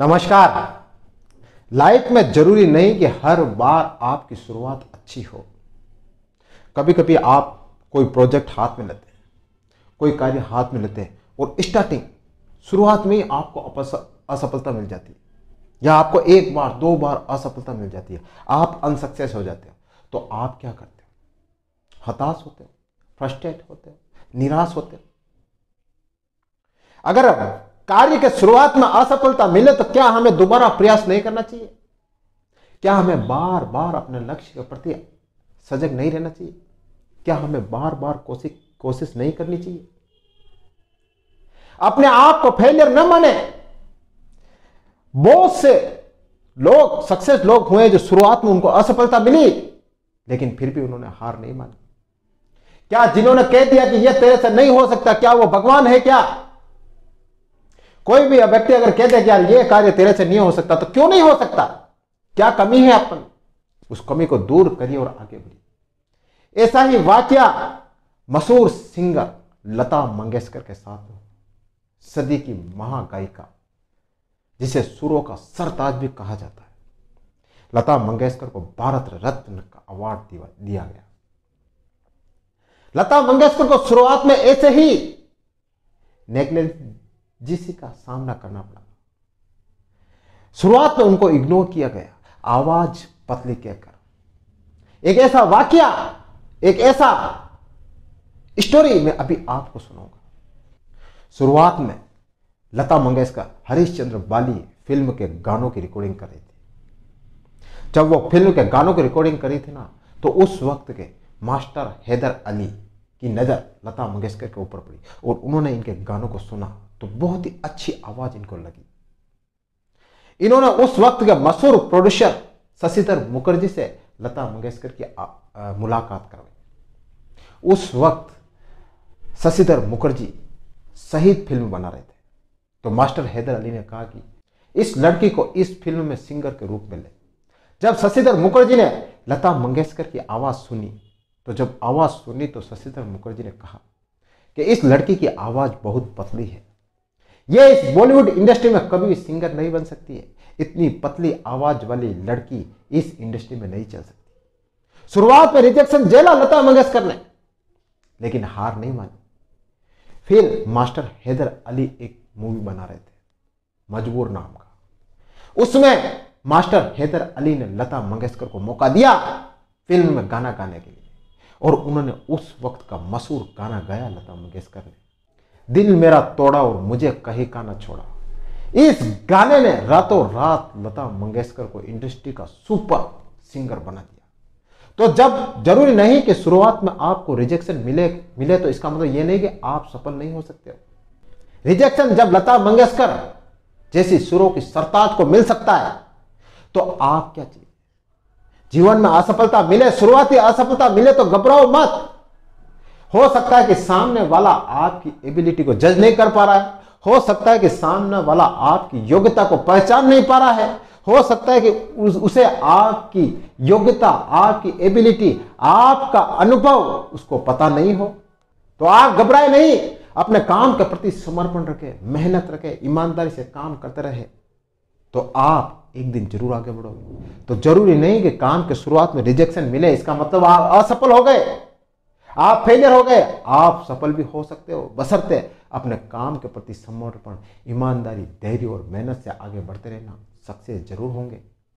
नमस्कार लाइफ में जरूरी नहीं कि हर बार आपकी शुरुआत अच्छी हो कभी कभी आप कोई प्रोजेक्ट हाथ में लेते हैं कोई कार्य हाथ में लेते हैं और स्टार्टिंग शुरुआत में ही आपको असफलता मिल जाती है या आपको एक बार दो बार असफलता मिल जाती है आप अनसक्सेस हो जाते हो तो आप क्या करते हो हताश होते हो फ्रस्ट्रेट होते हो निराश होते हो अगर कार्य के शुरुआत में असफलता मिले तो क्या हमें दोबारा प्रयास नहीं करना चाहिए क्या हमें बार बार अपने लक्ष्य के प्रति सजग नहीं रहना चाहिए क्या हमें बार बार कोशिश कोशिश नहीं करनी चाहिए अपने आप को फेलियर न माने बहुत से लोग सक्सेस लोग हुए जो शुरुआत में उनको असफलता मिली लेकिन फिर भी उन्होंने हार नहीं मानी क्या जिन्होंने कह दिया कि यह तेरे से नहीं हो सकता क्या वो भगवान है क्या कोई भी व्यक्ति अगर कह दे कि यार ये कार्य तेरे से नहीं हो सकता तो क्यों नहीं हो सकता क्या कमी है अपन उस कमी को दूर करिए और आगे बढ़िए ऐसा ही वाक्य मशहूर सिंगर लता मंगेशकर के साथ सदी की महागायिका जिसे सुरों का सरताज भी कहा जाता है लता मंगेशकर को भारत रत्न का अवार्ड दिया गया लता मंगेशकर को शुरुआत में ऐसे ही नेकलेस जिसी का सामना करना पड़ा शुरुआत में उनको इग्नोर किया गया आवाज पतली कहकर एक ऐसा वाक्य एक ऐसा स्टोरी मैं अभी आपको सुनाऊंगा शुरुआत में लता मंगेशकर हरीश चंद्र बाली फिल्म के गानों की रिकॉर्डिंग कर रही थी जब वो फिल्म के गानों की रिकॉर्डिंग करी थी ना तो उस वक्त के मास्टर हैदर अली की नज़र लता मंगेशकर के ऊपर पड़ी और उन्होंने इनके गानों को सुना तो बहुत ही अच्छी आवाज इनको लगी इन्होंने उस वक्त के मशहूर प्रोड्यूसर शशिधर मुखर्जी से लता मंगेशकर की आ, आ, मुलाकात करवाई उस वक्त शशिधर मुखर्जी शहीद फिल्म बना रहे थे तो मास्टर हैदर अली ने कहा कि इस लड़की को इस फिल्म में सिंगर के रूप में ले जब शशिधर मुखर्जी ने लता मंगेशकर की आवाज़ सुनी तो जब आवाज़ सुनी तो शशिधर मुखर्जी ने कहा कि इस लड़की की आवाज़ बहुत पतली है ये इस बॉलीवुड इंडस्ट्री में कभी भी सिंगर नहीं बन सकती है इतनी पतली आवाज वाली लड़की इस इंडस्ट्री में नहीं चल सकती शुरुआत में रिजेक्शन जेला लता मंगेशकर ने लेकिन हार नहीं मानी फिर मास्टर हैदर अली एक मूवी बना रहे थे मजबूर नाम का उसमें मास्टर हैदर अली ने लता मंगेशकर को मौका दिया फिल्म में गाना गाने के लिए और उन्होंने उस वक्त का मशहूर गाना गाया लता मंगेशकर ने दिल मेरा तोड़ा और मुझे कहीं का ना छोड़ा इस गाने ने रातों रात लता मंगेशकर को इंडस्ट्री का सुपर सिंगर बना दिया तो जब जरूरी नहीं कि शुरुआत में आपको रिजेक्शन मिले मिले तो इसका मतलब यह नहीं कि आप सफल नहीं हो सकते हो रिजेक्शन जब लता मंगेशकर जैसी सुरों की सरताज को मिल सकता है तो आप क्या चाहिए जीवन में असफलता मिले शुरुआती असफलता मिले तो घबराओ मत हो सकता है कि सामने वाला आपकी एबिलिटी को जज नहीं कर पा रहा है हो सकता है कि सामने वाला आपकी योग्यता को पहचान नहीं पा रहा है हो सकता है कि उस, उसे आपकी योग्यता आपकी एबिलिटी आपका अनुभव उसको पता नहीं हो तो आप घबराए नहीं अपने काम के प्रति समर्पण रखें मेहनत रखें ईमानदारी से काम करते रहे तो आप एक दिन जरूर आगे बढ़ोगे तो जरूरी नहीं कि काम के शुरुआत में रिजेक्शन मिले इसका मतलब आप असफल हो गए आप फेलियर हो गए आप सफल भी हो सकते हो बसरते अपने काम के प्रति समर्पण ईमानदारी धैर्य और मेहनत से आगे बढ़ते रहना सक्सेस जरूर होंगे